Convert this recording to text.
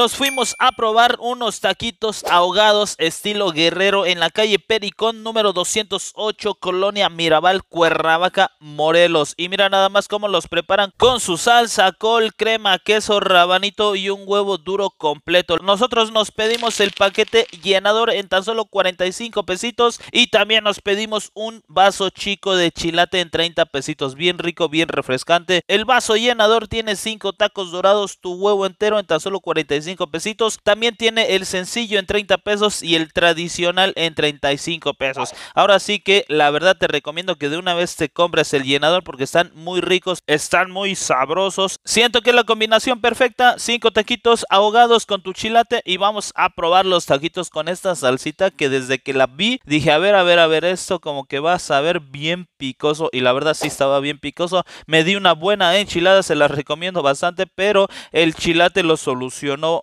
Nos fuimos a probar unos taquitos ahogados estilo guerrero en la calle Pericón número 208, Colonia Mirabal, Cuernavaca, Morelos. Y mira nada más cómo los preparan con su salsa, col, crema, queso, rabanito y un huevo duro completo. Nosotros nos pedimos el paquete llenador en tan solo 45 pesitos y también nos pedimos un vaso chico de chilate en 30 pesitos. Bien rico, bien refrescante. El vaso llenador tiene 5 tacos dorados, tu huevo entero en tan solo 45 pesitos. También tiene el sencillo en 30 pesos y el tradicional en 35 pesos. Ahora sí que la verdad te recomiendo que de una vez te compres el llenador porque están muy ricos, están muy sabrosos. Siento que es la combinación perfecta, 5 taquitos ahogados con tu chilate y vamos a probar los taquitos con esta salsita que desde que la vi dije, a ver, a ver, a ver esto como que va a saber bien picoso y la verdad si estaba bien picoso. Me di una buena enchilada, se las recomiendo bastante, pero el chilate lo solucionó